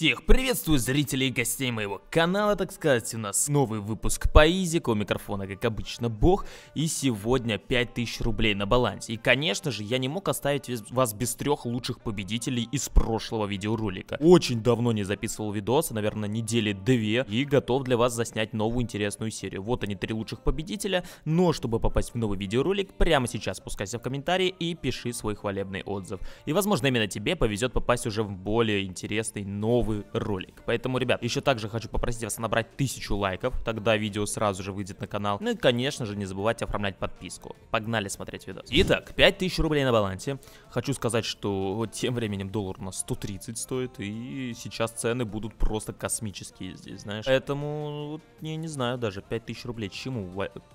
Всех приветствую зрителей и гостей моего канала, так сказать, у нас новый выпуск по Изику, у микрофона, как обычно, бог, и сегодня 5000 рублей на балансе. И, конечно же, я не мог оставить вас без трех лучших победителей из прошлого видеоролика. Очень давно не записывал видосы, наверное, недели две, и готов для вас заснять новую интересную серию. Вот они, три лучших победителя, но чтобы попасть в новый видеоролик, прямо сейчас спускайся в комментарии и пиши свой хвалебный отзыв. И, возможно, именно тебе повезет попасть уже в более интересный новый новый ролик. Поэтому, ребят, еще также хочу попросить вас набрать тысячу лайков, тогда видео сразу же выйдет на канал. Ну и, конечно же, не забывайте оформлять подписку. Погнали смотреть видос. Итак, 5000 рублей на балансе. Хочу сказать, что тем временем доллар у нас 130 стоит, и сейчас цены будут просто космические здесь, знаешь. Поэтому, я не знаю даже, 5000 рублей чему?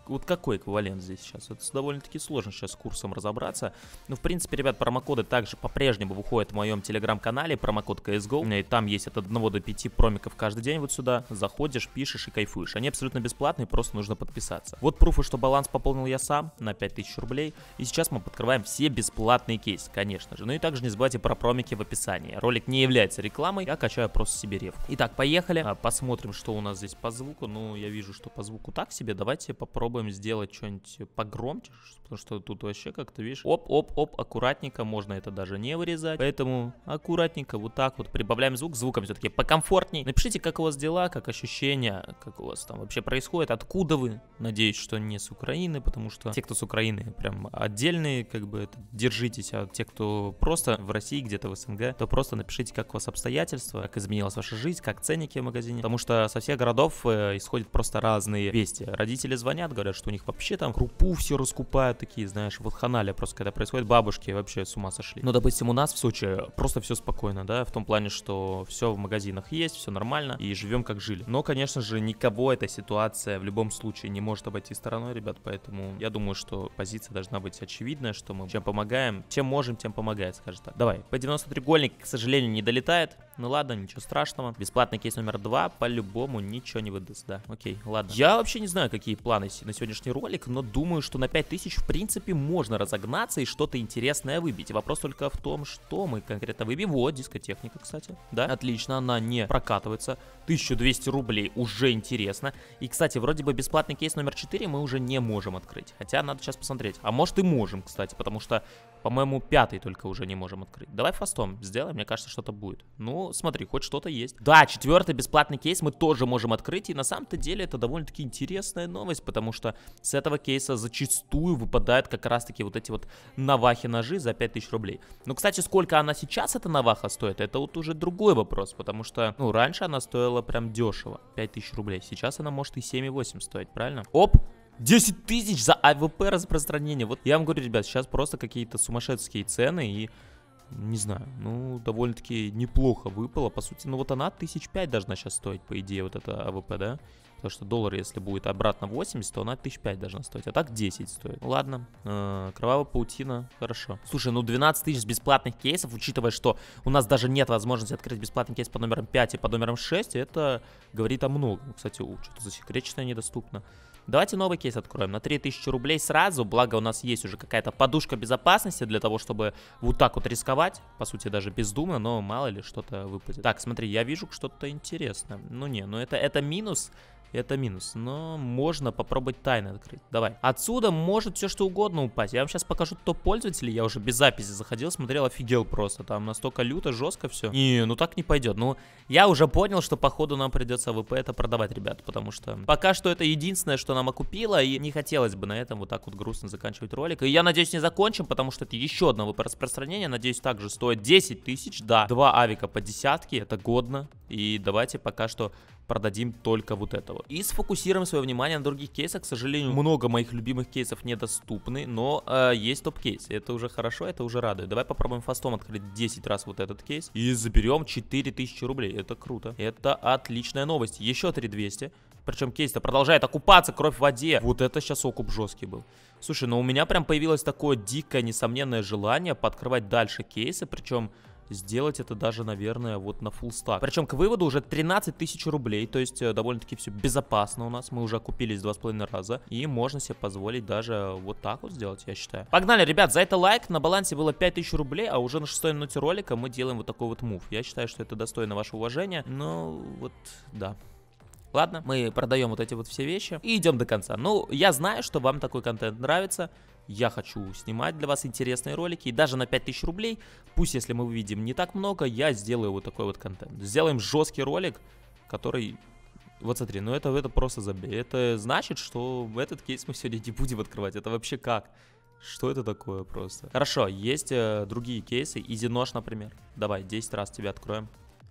Вот какой эквивалент здесь сейчас? Это довольно-таки сложно сейчас курсом разобраться. Но, ну, в принципе, ребят, промокоды также по-прежнему выходят в моем телеграм-канале, промокод CSGO, и там есть здесь от 1 до 5 промиков каждый день вот сюда. Заходишь, пишешь и кайфуешь. Они абсолютно бесплатные, просто нужно подписаться. Вот пруфы, что баланс пополнил я сам на 5000 рублей. И сейчас мы подкрываем все бесплатные кейсы, конечно же. Ну и также не забывайте про промики в описании. Ролик не является рекламой, я качаю просто себе рев. Итак, поехали. А, посмотрим, что у нас здесь по звуку. Ну, я вижу, что по звуку так себе. Давайте попробуем сделать что-нибудь погромче, потому что тут вообще как-то, видишь, оп-оп-оп, аккуратненько, можно это даже не вырезать. Поэтому аккуратненько вот так вот прибавляем Звук звуком все-таки покомфортней. Напишите, как у вас дела, как ощущения, как у вас там вообще происходит, откуда вы. Надеюсь, что не с Украины, потому что те, кто с Украины, прям отдельные, как бы это, держитесь, а те, кто просто в России, где-то в СНГ, то просто напишите, как у вас обстоятельства, как изменилась ваша жизнь, как ценники в магазине, потому что со всех городов э, исходят просто разные вести. Родители звонят, говорят, что у них вообще там крупу все раскупают, такие, знаешь, вот ханаля просто, когда происходит, бабушки вообще с ума сошли. но ну, допустим, у нас в Сочи просто все спокойно, да, в том плане, что все все в магазинах есть, все нормально, и живем как жили. Но, конечно же, никого эта ситуация в любом случае не может обойти стороной, ребят, поэтому я думаю, что позиция должна быть очевидная, что мы чем помогаем, чем можем, тем помогает, скажем так. Давай, по 90 треугольник, к сожалению, не долетает, ну ладно, ничего страшного. Бесплатный кейс номер два по-любому ничего не выдаст, да. Окей, ладно. Я вообще не знаю, какие планы на сегодняшний ролик, но думаю, что на 5000 в принципе можно разогнаться и что-то интересное выбить. Вопрос только в том, что мы конкретно выбьем. Вот, дискотехника, кстати. Да, отлично, она не прокатывается. 1200 рублей, уже интересно. И, кстати, вроде бы бесплатный кейс номер 4 мы уже не можем открыть. Хотя надо сейчас посмотреть. А может и можем, кстати, потому что по-моему, пятый только уже не можем открыть. Давай фастом сделаем, мне кажется, что-то будет. Ну, смотри, хоть что-то есть. Да, четвертый бесплатный кейс мы тоже можем открыть. И на самом-то деле это довольно-таки интересная новость, потому что с этого кейса зачастую выпадают как раз-таки вот эти вот навахи-ножи за 5000 рублей. Ну, кстати, сколько она сейчас, эта наваха, стоит, это вот уже другой вопрос, потому что, ну, раньше она стоила прям дешево, 5000 рублей. Сейчас она может и 7,8 стоить, правильно? Оп, 10 тысяч за АВП распространение. Вот я вам говорю, ребят, сейчас просто какие-то сумасшедшие цены и... Не знаю, ну, довольно-таки неплохо выпало, по сути. Ну, вот она тысяч пять должна сейчас стоить, по идее, вот это АВП, да? Потому что доллар, если будет обратно 80, то она 1005 должна стоить. А так 10 стоит. Ну ладно. Э -э, кровавая паутина. Хорошо. Слушай, ну 12 тысяч бесплатных кейсов, учитывая, что у нас даже нет возможности открыть бесплатный кейс по номерам 5 и по номерам 6, это говорит о многом. Кстати, что-то засекреченное недоступно. Давайте новый кейс откроем на 3000 рублей сразу, благо у нас есть уже какая-то подушка безопасности для того, чтобы вот так вот рисковать, по сути даже бездумно, но мало ли что-то выпадет. Так, смотри, я вижу что-то интересное. Ну не, ну это, это минус, это минус. Но можно попробовать тайны открыть. Давай. Отсюда может все что угодно упасть. Я вам сейчас покажу топ пользователей. Я уже без записи заходил, смотрел, офигел просто. Там настолько люто, жестко все. Не, ну так не пойдет. Ну, я уже понял, что походу нам придется ВП это продавать, ребят. Потому что пока что это единственное, что нам окупило. И не хотелось бы на этом вот так вот грустно заканчивать ролик. И я надеюсь не закончим, потому что это еще одно ВП распространение. Надеюсь также стоит 10 тысяч. Да, два авика по десятке. Это годно. И давайте пока что продадим только вот этого. И сфокусируем свое внимание на других кейсах. К сожалению, много моих любимых кейсов недоступны, но э, есть топ-кейс. Это уже хорошо, это уже радует. Давай попробуем фастом открыть 10 раз вот этот кейс и заберем 4000 рублей. Это круто. Это отличная новость. Еще 3200. Причем кейс-то продолжает окупаться, кровь в воде. Вот это сейчас окуп жесткий был. Слушай, ну у меня прям появилось такое дикое, несомненное желание подкрывать дальше кейсы, причем сделать это даже, наверное, вот на full stack. Причем к выводу уже 13 тысяч рублей, то есть э, довольно-таки все безопасно у нас, мы уже окупились два с половиной раза, и можно себе позволить даже вот так вот сделать, я считаю. Погнали, ребят, за это лайк, на балансе было 5 тысяч рублей, а уже на шестой минуте ролика мы делаем вот такой вот мув. Я считаю, что это достойно вашего уважения, но вот да. Ладно, мы продаем вот эти вот все вещи и идем до конца. Ну, я знаю, что вам такой контент нравится я хочу снимать для вас интересные ролики. И даже на 5000 рублей, пусть если мы выведем не так много, я сделаю вот такой вот контент. Сделаем жесткий ролик, который... Вот смотри, ну это, это просто забей. Это значит, что в этот кейс мы сегодня не будем открывать. Это вообще как? Что это такое просто? Хорошо, есть э, другие кейсы. Изи нож, например. Давай, 10 раз тебе откроем.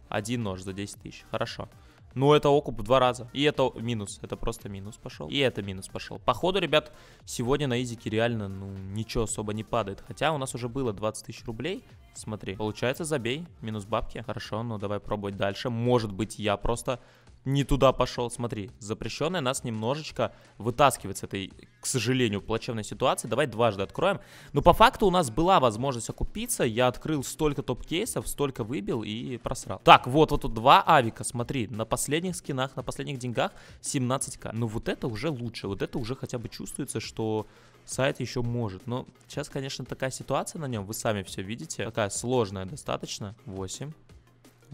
Один нож за 10 тысяч. Хорошо. Ну это окуп в два раза. И это минус. Это просто минус пошел. И это минус пошел. Походу, ребят, сегодня на изике реально, ну, ничего особо не падает. Хотя у нас уже было 20 тысяч рублей. Смотри, получается, забей. Минус бабки. Хорошо, ну давай пробовать дальше. Может быть, я просто не туда пошел. Смотри, запрещенное нас немножечко вытаскивает с этой, к сожалению, плачевной ситуации. Давай дважды откроем. Но по факту у нас была возможность окупиться. Я открыл столько топ-кейсов, столько выбил и просрал. Так, вот, вот тут два авика, смотри, на последних скинах, на последних деньгах 17к. Ну вот это уже лучше, вот это уже хотя бы чувствуется, что сайт еще может. Но сейчас, конечно, такая ситуация на нем, вы сами все видите. Такая сложная достаточно. 8.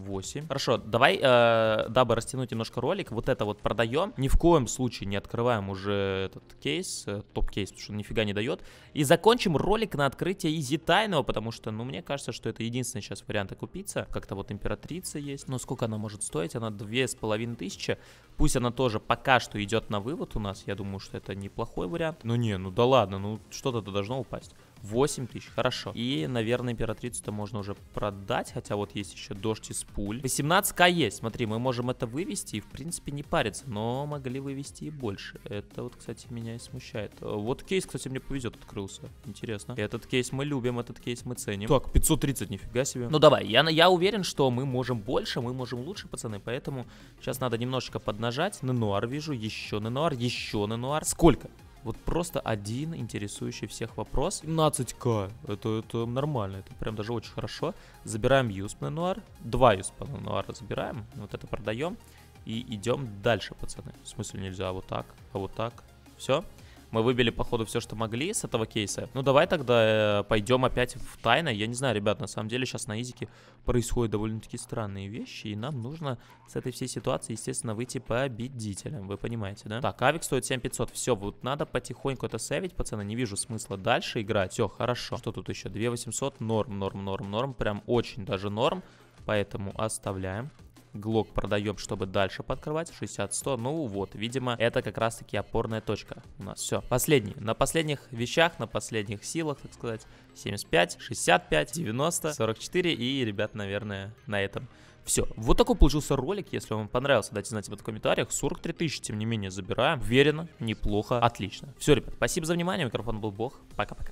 8. Хорошо, давай, э, дабы растянуть немножко ролик, вот это вот продаем. Ни в коем случае не открываем уже этот кейс, э, топ-кейс, потому что нифига не дает. И закончим ролик на открытие изи тайного, потому что, ну, мне кажется, что это единственный сейчас вариант окупиться. Как-то вот императрица есть. Но сколько она может стоить? Она половиной 2500. Пусть она тоже пока что идет на вывод у нас. Я думаю, что это неплохой вариант. Ну, не, ну да ладно, ну что-то должно упасть. 8 тысяч, хорошо. И, наверное, императрицу-то можно уже продать, хотя вот есть еще дождь из пуль. 18к есть, смотри, мы можем это вывести и, в принципе, не париться, но могли вывести и больше. Это вот, кстати, меня и смущает. Вот кейс, кстати, мне повезет, открылся. Интересно. Этот кейс мы любим, этот кейс мы ценим. Так, 530, нифига себе. Ну давай, я, я уверен, что мы можем больше, мы можем лучше, пацаны, поэтому сейчас надо немножечко поднажать. Ненуар вижу, еще ненуар, еще ненуар. Сколько? Вот просто один интересующий всех вопрос. 17к. Это, это нормально, это прям даже очень хорошо. Забираем Юспен Нуар. Два Юспен Нуара забираем. Вот это продаем. И идем дальше, пацаны. В смысле нельзя а вот так, а вот так. Все. Мы выбили, походу, все, что могли с этого кейса. Ну, давай тогда э, пойдем опять в тайно. Я не знаю, ребят, на самом деле сейчас на Изике происходят довольно-таки странные вещи. И нам нужно с этой всей ситуации, естественно, выйти победителем. Вы понимаете, да? Так, авик стоит 7500. Все, вот надо потихоньку это сейвить, пацаны. Не вижу смысла дальше играть. Все, хорошо. Что тут еще? 2800. Норм, норм, норм, норм. Прям очень даже норм. Поэтому оставляем. Глок продаем, чтобы дальше подкрывать. 60-100. Ну вот, видимо, это как раз-таки опорная точка у нас. Все. Последний. На последних вещах, на последних силах, так сказать. 75, 65, 90, 44. И, ребят, наверное, на этом все. Вот такой получился ролик. Если вам понравился, дайте знать об в комментариях. 43 тысячи, тем не менее, забираем. Уверенно, неплохо, отлично. Все, ребят, спасибо за внимание. Микрофон был Бог. Пока-пока.